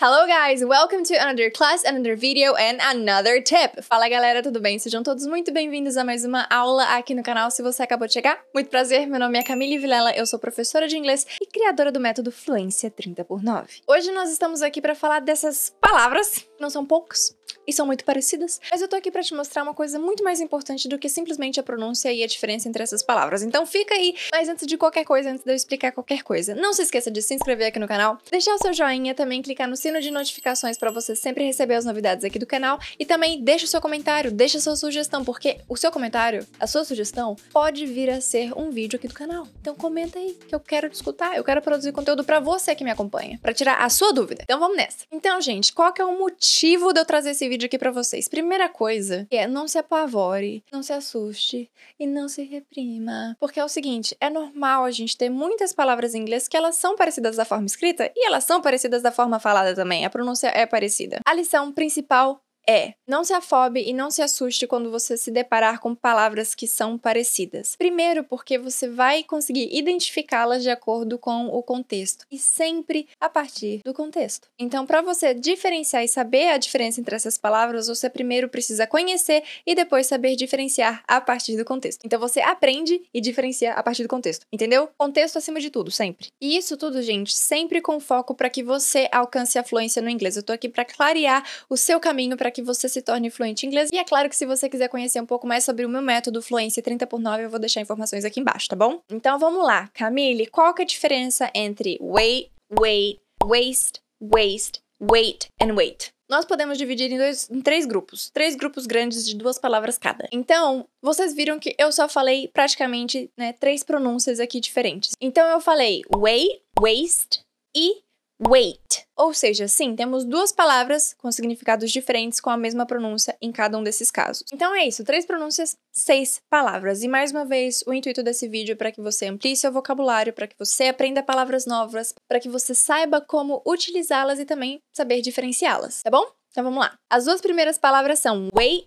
Hello guys, welcome to another class, another video and another tip. Fala galera, tudo bem? Sejam todos muito bem-vindos a mais uma aula aqui no canal. Se você acabou de chegar, muito prazer. Meu nome é Camille Vilela, eu sou professora de inglês e criadora do método Fluência 30 por 9. Hoje nós estamos aqui para falar dessas palavras, não são poucas, e são muito parecidas, mas eu tô aqui para te mostrar uma coisa muito mais importante do que simplesmente a pronúncia e a diferença entre essas palavras. Então fica aí, mas antes de qualquer coisa, antes de eu explicar qualquer coisa, não se esqueça de se inscrever aqui no canal, deixar o seu joinha, também clicar no sininho sino de notificações para você sempre receber as novidades aqui do canal e também deixa o seu comentário, deixa a sua sugestão, porque o seu comentário, a sua sugestão, pode vir a ser um vídeo aqui do canal. Então comenta aí, que eu quero te escutar, eu quero produzir conteúdo para você que me acompanha, para tirar a sua dúvida. Então vamos nessa. Então, gente, qual que é o motivo de eu trazer esse vídeo aqui para vocês? Primeira coisa é não se apavore, não se assuste e não se reprima. Porque é o seguinte, é normal a gente ter muitas palavras em inglês que elas são parecidas da forma escrita e elas são parecidas da forma falada também, a pronúncia é parecida. A lição principal é: não se afobe e não se assuste quando você se deparar com palavras que são parecidas. Primeiro, porque você vai conseguir identificá-las de acordo com o contexto e sempre a partir do contexto. Então, para você diferenciar e saber a diferença entre essas palavras, você primeiro precisa conhecer e depois saber diferenciar a partir do contexto. Então, você aprende e diferencia a partir do contexto, entendeu? Contexto acima de tudo, sempre. E isso tudo, gente, sempre com foco para que você alcance a fluência no inglês. Eu tô aqui para clarear o seu caminho para que que você se torne fluente em inglês. E é claro que se você quiser conhecer um pouco mais sobre o meu método Fluência 30 por 9, eu vou deixar informações aqui embaixo, tá bom? Então vamos lá. Camille, qual que é a diferença entre wait, wait, waste, waste, wait and wait? Nós podemos dividir em, dois, em três grupos. Três grupos grandes de duas palavras cada. Então, vocês viram que eu só falei praticamente né, três pronúncias aqui diferentes. Então, eu falei wait, waste e weight. Ou seja, sim, temos duas palavras com significados diferentes com a mesma pronúncia em cada um desses casos. Então é isso, três pronúncias, seis palavras. E mais uma vez, o intuito desse vídeo é para que você amplie seu vocabulário, para que você aprenda palavras novas, para que você saiba como utilizá-las e também saber diferenciá-las, tá bom? Então vamos lá. As duas primeiras palavras são way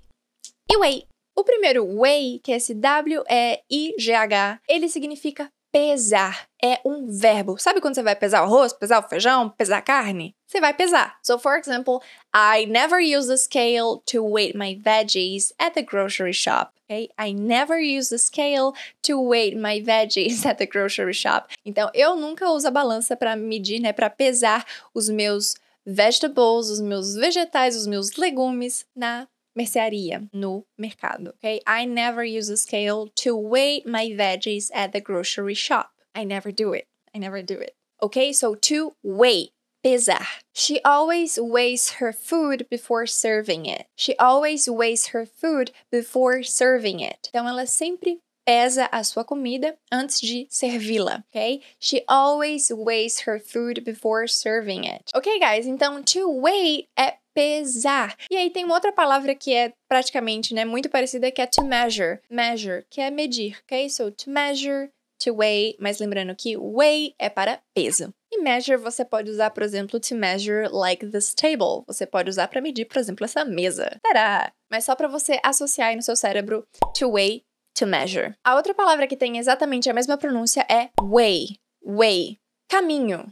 e way. O primeiro way, que é esse W-E-I-G-H, ele significa pesar é um verbo. Sabe quando você vai pesar o arroz, pesar o feijão, pesar a carne? Você vai pesar. So, for example, I never use the scale to weigh my veggies at the grocery shop. Okay? I never use the scale to weigh my veggies at the grocery shop. Então, eu nunca uso a balança para medir, né, para pesar os meus vegetables, os meus vegetais, os meus legumes na mercearia no mercado, okay? I never use a scale to weigh my veggies at the grocery shop. I never do it. I never do it. Okay, so to weigh, pesar. She always weighs her food before serving it. She always weighs her food before serving it. Então ela sempre pesa a sua comida antes de servi-la, ok? She always weighs her food before serving it. Ok, guys, então to weigh é pesar. E aí tem uma outra palavra que é praticamente, né, muito parecida que é to measure, measure, que é medir, ok? So to measure, to weigh, mas lembrando que weigh é para peso. E measure você pode usar, por exemplo, to measure like this table. Você pode usar para medir, por exemplo, essa mesa. Será? Mas só para você associar aí no seu cérebro to weigh to measure. A outra palavra que tem exatamente a mesma pronúncia é way. Way. Caminho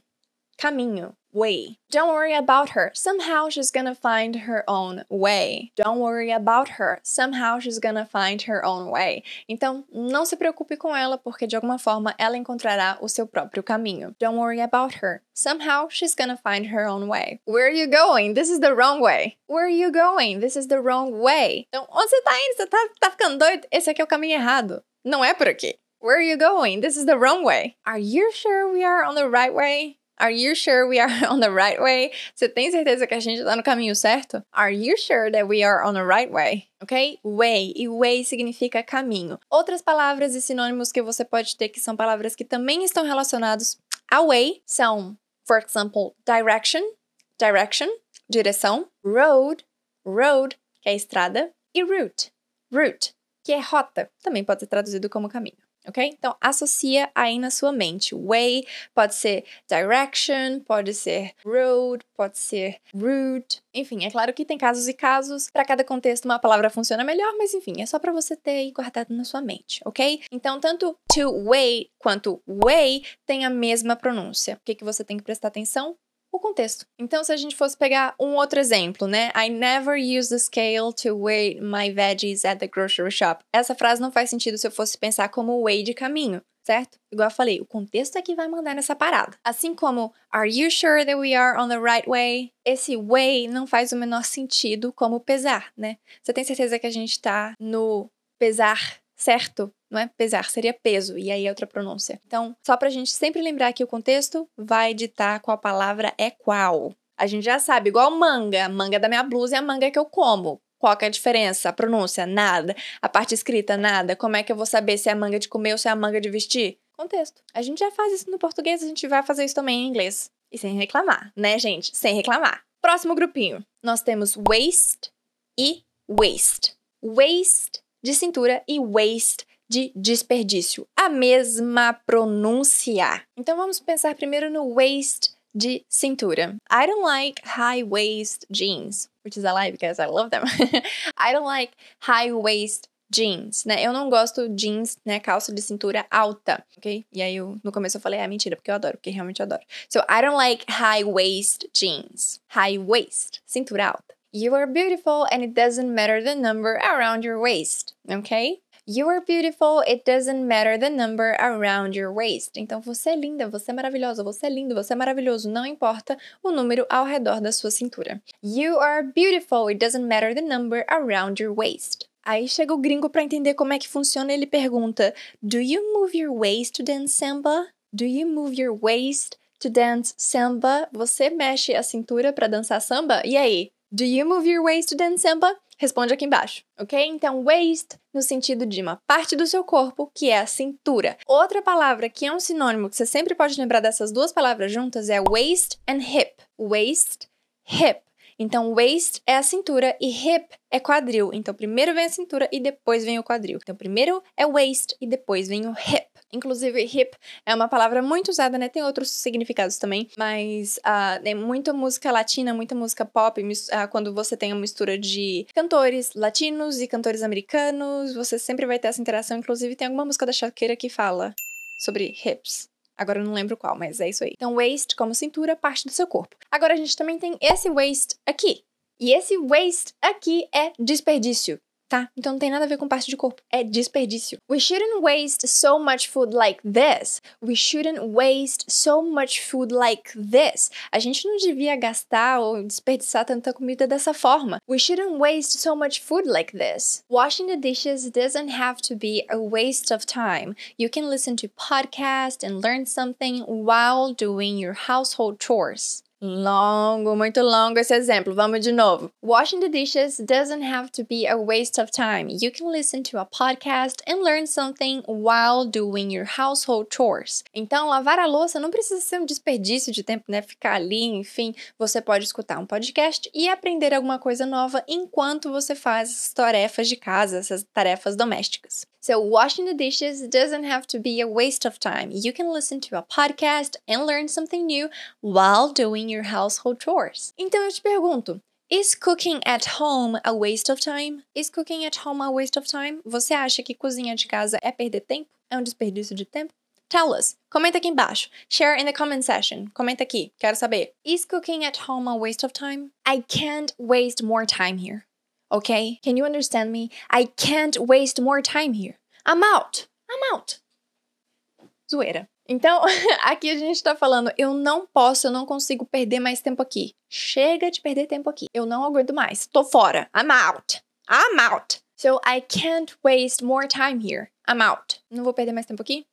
caminho, way. Don't worry about her. Somehow she's gonna find her own way. Don't worry about her. Somehow she's gonna find her own way. Então, não se preocupe com ela, porque de alguma forma ela encontrará o seu próprio caminho. Don't worry about her. Somehow she's gonna find her own way. Where are you going? This is the wrong way. Where are you going? This is the wrong way. Então, onde você tá indo? Você tá, tá ficando doido? Esse aqui é o caminho errado. Não é por aqui. Where are you going? This is the wrong way. Are you sure we are on the right way? Are you sure we are on the right way? Você tem certeza que a gente está no caminho certo? Are you sure that we are on the right way? Ok? Way. E way significa caminho. Outras palavras e sinônimos que você pode ter que são palavras que também estão relacionados a way são, for example, direction, direction, direção, road, road, que é estrada, e route, route, que é rota, também pode ser traduzido como caminho ok? Então, associa aí na sua mente. Way pode ser direction, pode ser road, pode ser route. Enfim, é claro que tem casos e casos. Para cada contexto, uma palavra funciona melhor, mas enfim, é só para você ter aí guardado na sua mente, ok? Então, tanto to way quanto way tem a mesma pronúncia. O que, que você tem que prestar atenção? o contexto. Então, se a gente fosse pegar um outro exemplo, né? I never use the scale to weigh my veggies at the grocery shop. Essa frase não faz sentido se eu fosse pensar como weigh de caminho, certo? Igual eu falei, o contexto é que vai mandar nessa parada. Assim como Are you sure that we are on the right way? Esse way não faz o menor sentido como pesar, né? Você tem certeza que a gente tá no pesar certo, não é pesar, seria peso, e aí é outra pronúncia. Então, só para a gente sempre lembrar que o contexto vai ditar qual palavra é qual. A gente já sabe, igual manga, a manga da minha blusa é a manga que eu como. Qual que é a diferença? A pronúncia? Nada. A parte escrita? Nada. Como é que eu vou saber se é a manga de comer ou se é a manga de vestir? Contexto. A gente já faz isso no português, a gente vai fazer isso também em inglês. E sem reclamar, né, gente? Sem reclamar. Próximo grupinho. Nós temos waste e waste. Waste de cintura e waist de desperdício. A mesma pronúncia. Então vamos pensar primeiro no waist de cintura. I don't like high waist jeans, which is a lie because I love them. I don't like high waist jeans, né? Eu não gosto jeans, né, calça de cintura alta, ok? E aí eu, no começo eu falei, ah, é mentira, porque eu adoro, porque realmente adoro. So I don't like high waist jeans. High waist, cintura alta. You are beautiful and it doesn't matter the number around your waist, ok? You are beautiful, it doesn't matter the number around your waist. Então você é linda, você é maravilhosa, você é lindo, você é maravilhoso, não importa o número ao redor da sua cintura. You are beautiful, it doesn't matter the number around your waist. Aí chega o gringo para entender como é que funciona, ele pergunta: Do you move your waist to dance samba? Do you move your waist to dance samba? Você mexe a cintura para dançar samba? E aí? Do you move your waist then, samba? Responde aqui embaixo, ok? Então, waist no sentido de uma parte do seu corpo, que é a cintura. Outra palavra que é um sinônimo que você sempre pode lembrar dessas duas palavras juntas é waist and hip. Waist, hip. Então, waist é a cintura e hip é quadril. Então, primeiro vem a cintura e depois vem o quadril. Então, primeiro é waist e depois vem o hip. Inclusive, hip é uma palavra muito usada, né? Tem outros significados também, mas uh, ah, tem é muita música latina, muita música pop, uh, quando você tem uma mistura de cantores latinos e cantores americanos, você sempre vai ter essa interação. Inclusive, tem alguma música da Shakira que fala sobre hips. Agora eu não lembro qual, mas é isso aí. Então, waist como cintura, parte do seu corpo. Agora a gente também tem esse waist aqui. E esse waist aqui é desperdício tá? Então não tem nada a ver com parte de corpo. É desperdício. We shouldn't waste so much food like this. We shouldn't waste so much food like this. A gente não devia gastar ou desperdiçar tanta comida dessa forma. We shouldn't waste so much food like this. Washing the dishes doesn't have to be a waste of time. You can listen to podcasts and learn something while doing your household chores. Longo, muito longo esse exemplo. Vamos de novo. Washing the dishes doesn't have to be a waste of time. You can listen to a podcast and learn something while doing your household chores. Então, lavar a louça não precisa ser um desperdício de tempo, né? Ficar ali, enfim, você pode escutar um podcast e aprender alguma coisa nova enquanto você faz as tarefas de casa, essas tarefas domésticas. So, washing the dishes doesn't have to be a waste of time. You can listen to a podcast and learn something new while doing your household chores. Então eu te pergunto, Is cooking at home a waste of time? Is cooking at home a waste of time? Você acha que cozinha de casa é perder tempo? É um desperdício de tempo? Tell us. Comenta aqui embaixo. Share in the comment section. Comenta aqui. Quero saber. Is cooking at home a waste of time? I can't waste more time here. Okay? Can you understand me? I can't waste more time here. I'm out. I'm out. Zoeira. Então, aqui a gente está falando, eu não posso, eu não consigo perder mais tempo aqui. Chega de perder tempo aqui. Eu não aguento mais. Tô fora. I'm out. I'm out. So I can't waste more time here. I'm out. Não vou perder mais tempo aqui.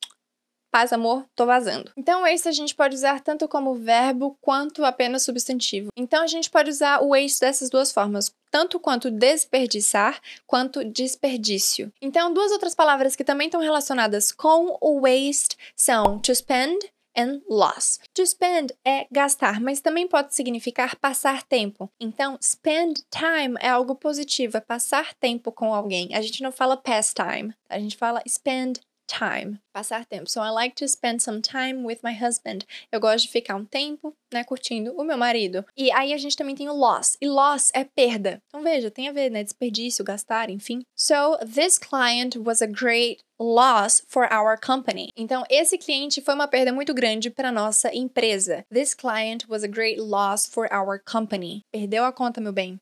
Paz, amor, tô vazando. Então, waste a gente pode usar tanto como verbo quanto apenas substantivo. Então, a gente pode usar o waste dessas duas formas, tanto quanto desperdiçar quanto desperdício. Então, duas outras palavras que também estão relacionadas com o waste são to spend and loss. To spend é gastar, mas também pode significar passar tempo. Então, spend time é algo positivo, é passar tempo com alguém. A gente não fala pastime, a gente fala spend time, passar tempo. So I like to spend some time with my husband. Eu gosto de ficar um tempo, né, curtindo o meu marido. E aí a gente também tem o loss. E loss é perda. Então veja, tem a ver, né, desperdício, gastar, enfim. So this client was a great loss for our company. Então esse cliente foi uma perda muito grande para nossa empresa. This client was a great loss for our company. Perdeu a conta, meu bem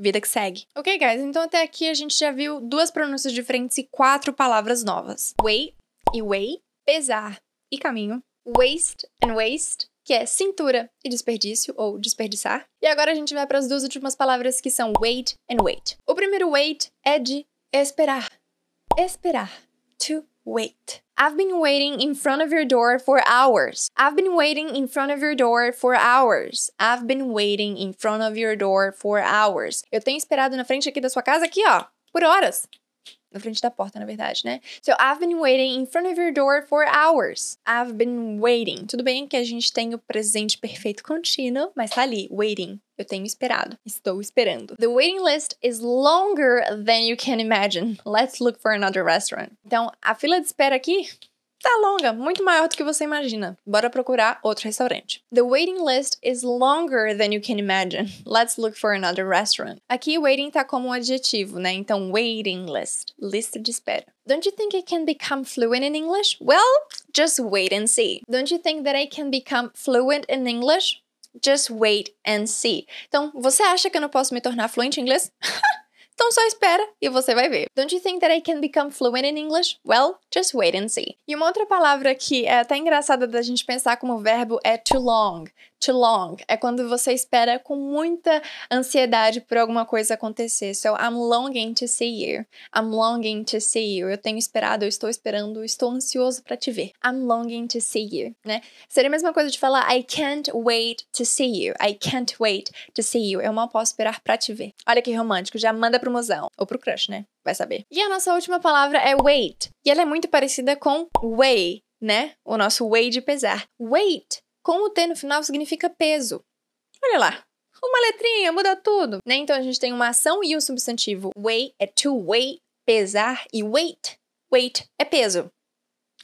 vida que segue. Ok, guys, então até aqui a gente já viu duas pronúncias diferentes e quatro palavras novas: way e way, pesar e caminho, waste and waste, que é cintura e desperdício ou desperdiçar. E agora a gente vai para as duas últimas palavras que são wait and wait. O primeiro wait é de esperar. Esperar. To wait. I've been waiting in front of your door for hours. I've been waiting in front of your door for hours. I've been waiting in front of your door for hours. Eu tenho esperado na frente aqui da sua casa aqui, ó, por horas na frente da porta, na verdade, né? So, I've been waiting in front of your door for hours. I've been waiting. Tudo bem que a gente tem o presente perfeito contínuo, mas tá ali, waiting. Eu tenho esperado. Estou esperando. The waiting list is longer than you can imagine. Let's look for another restaurant. Então, a fila de espera aqui tá longa, muito maior do que você imagina. Bora procurar outro restaurante. The waiting list is longer than you can imagine. Let's look for another restaurant. Aqui waiting tá como um adjetivo, né? Então waiting list, lista de espera. Don't you think I can become fluent in English? Well, just wait and see. Don't you think that I can become fluent in English? Just wait and see. Então, você acha que eu não posso me tornar fluente em inglês? Então só espera e você vai ver. Don't you think that I can become fluent in English? Well, just wait and see. E uma outra palavra que é até engraçada da gente pensar como verbo é too long. Too long é quando você espera com muita ansiedade por alguma coisa acontecer. So I'm longing to see you. I'm longing to see you. Eu tenho esperado, eu estou esperando, eu estou ansioso para te ver. I'm longing to see you, né? Seria a mesma coisa de falar I can't wait to see you. I can't wait to see you. Eu mal posso esperar para te ver. Olha que romântico, já manda para pro mozão. Ou pro crush, né? Vai saber. E a nossa última palavra é weight. E ela é muito parecida com weigh, né? O nosso weigh de pesar. Weight, com o T no final, significa peso. Olha lá. Uma letrinha muda tudo. Né? Então a gente tem uma ação e um substantivo. Weigh é to weigh, pesar. E weight, weight é peso.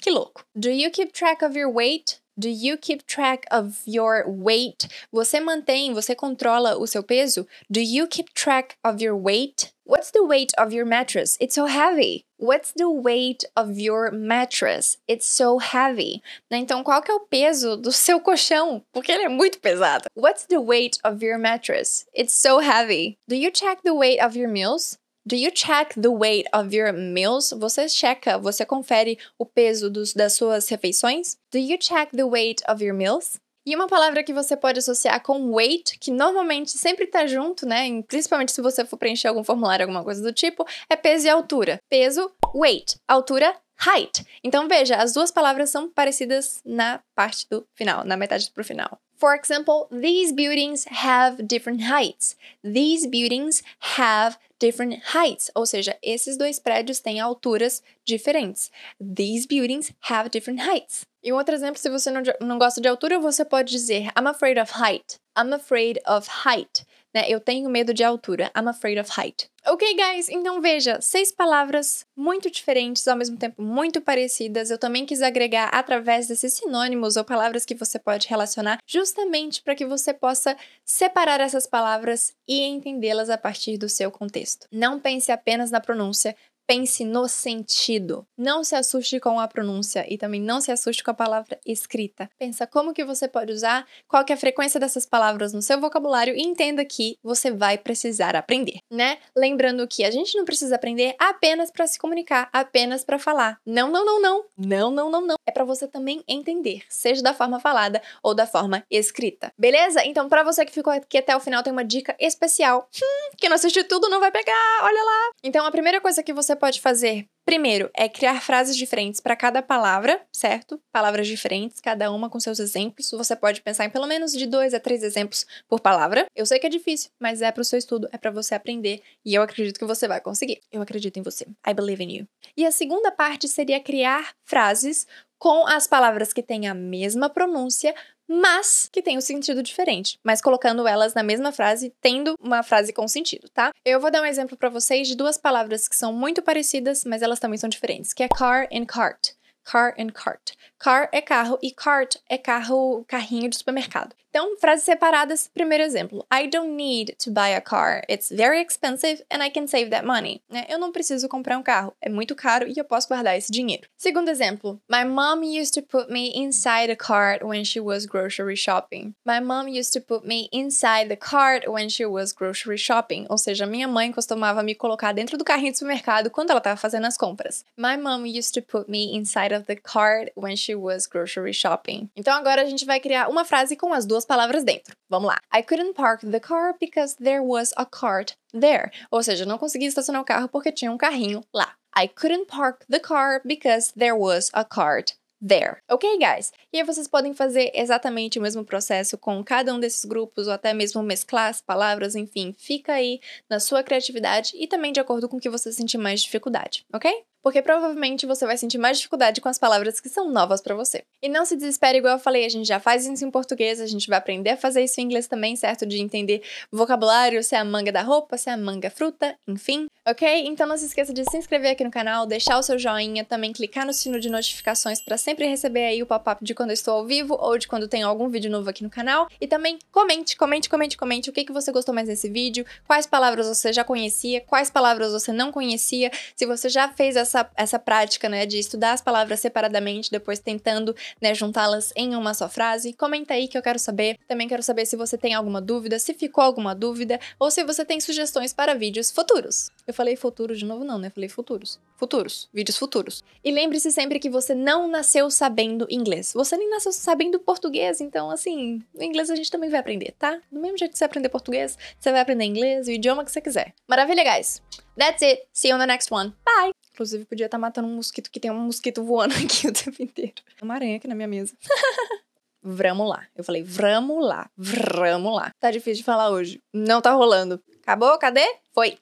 Que louco. Do you keep track of your weight? Do you keep track of your weight? Você mantém, você controla o seu peso? Do you keep track of your weight? What's the weight of your mattress? It's so heavy. What's the weight of your mattress? It's so heavy. Né, então, qual que é o peso do seu colchão? Porque ele é muito pesado. What's the weight of your mattress? It's so heavy. Do you check the weight of your meals? Do you check the weight of your meals? Você checa, você confere o peso dos, das suas refeições? Do you check the weight of your meals? E uma palavra que você pode associar com weight, que normalmente sempre está junto, né? Principalmente se você for preencher algum formulário, alguma coisa do tipo, é peso e altura. Peso, weight. Altura, height. Então veja, as duas palavras são parecidas na parte do final, na metade pro final. For example, these buildings have different heights. These buildings have different heights, ou seja, esses dois prédios têm alturas diferentes. These buildings have different heights. E um outro exemplo, se você não, não gosta de altura, você pode dizer I'm afraid of height. I'm afraid of height né? Eu tenho medo de altura. I'm afraid of height. Ok, guys, então veja, seis palavras muito diferentes, ao mesmo tempo muito parecidas. Eu também quis agregar através desses sinônimos ou palavras que você pode relacionar, justamente para que você possa separar essas palavras e entendê-las a partir do seu contexto. Não pense apenas na pronúncia, pense no sentido. Não se assuste com a pronúncia e também não se assuste com a palavra escrita. Pensa como que você pode usar, qual que é a frequência dessas palavras no seu vocabulário e entenda que você vai precisar aprender, né? Lembrando que a gente não precisa aprender apenas para se comunicar, apenas para falar. Não, não, não, não. Não, não, não, não. É para você também entender, seja da forma falada ou da forma escrita. Beleza? Então, para você que ficou aqui até o final, tem uma dica especial. Hum, quem não assistiu tudo não vai pegar, olha lá. Então, a primeira coisa que você pode fazer Primeiro é criar frases diferentes para cada palavra, certo? Palavras diferentes, cada uma com seus exemplos. Você pode pensar em pelo menos de dois a três exemplos por palavra. Eu sei que é difícil, mas é para o seu estudo, é para você aprender e eu acredito que você vai conseguir. Eu acredito em você. I believe in you. E a segunda parte seria criar frases com as palavras que têm a mesma pronúncia, mas que tem um sentido diferente, mas colocando elas na mesma frase, tendo uma frase com sentido, tá? Eu vou dar um exemplo para vocês de duas palavras que são muito parecidas, mas elas também são diferentes, que é car and cart. Car and cart. Car é carro e cart é carro, carrinho de supermercado. Então, frases separadas, primeiro exemplo. I don't need to buy a car. It's very expensive and I can save that money. Né? Eu não preciso comprar um carro. É muito caro e eu posso guardar esse dinheiro. Segundo exemplo. My mom used to put me inside a cart when she was grocery shopping. My mom used to put me inside the cart when she was grocery shopping. Ou seja, minha mãe costumava me colocar dentro do carrinho de supermercado quando ela estava fazendo as compras. My mom used to put me inside of the cart when she she was grocery shopping. Então agora a gente vai criar uma frase com as duas palavras dentro. Vamos lá. I couldn't park the car because there was a cart there. Ou seja, eu não consegui estacionar o carro porque tinha um carrinho lá. I couldn't park the car because there was a cart there. Ok, guys? E aí vocês podem fazer exatamente o mesmo processo com cada um desses grupos, ou até mesmo mesclar as palavras, enfim, fica aí na sua criatividade e também de acordo com o que você sentir mais dificuldade, ok? porque provavelmente você vai sentir mais dificuldade com as palavras que são novas para você. E não se desespere, igual eu falei, a gente já faz isso em português, a gente vai aprender a fazer isso em inglês também, certo? De entender vocabulário, se é a manga da roupa, se é a manga fruta, enfim, ok? Então não se esqueça de se inscrever aqui no canal, deixar o seu joinha, também clicar no sino de notificações para sempre receber aí o pop-up de quando eu estou ao vivo ou de quando tem algum vídeo novo aqui no canal. E também comente, comente, comente, comente o que, que você gostou mais desse vídeo, quais palavras você já conhecia, quais palavras você não conhecia, se você já fez essa essa, essa prática, né, de estudar as palavras separadamente, depois tentando, né, juntá-las em uma só frase. Comenta aí que eu quero saber. Também quero saber se você tem alguma dúvida, se ficou alguma dúvida, ou se você tem sugestões para vídeos futuros. Eu falei futuro de novo, não, né? Falei futuros. Futuros. Vídeos futuros. E lembre-se sempre que você não nasceu sabendo inglês. Você nem nasceu sabendo português, então, assim, inglês a gente também vai aprender, tá? Do mesmo jeito que você aprender português, você vai aprender inglês, o idioma que você quiser. Maravilha, guys! That's it. See you on the next one. Bye! Inclusive, podia estar tá matando um mosquito, que tem um mosquito voando aqui o tempo inteiro. Uma aranha aqui na minha mesa. Vamos lá. Eu falei, vamos lá, vamos lá. Tá difícil de falar hoje. Não tá rolando. Acabou? Cadê? Foi.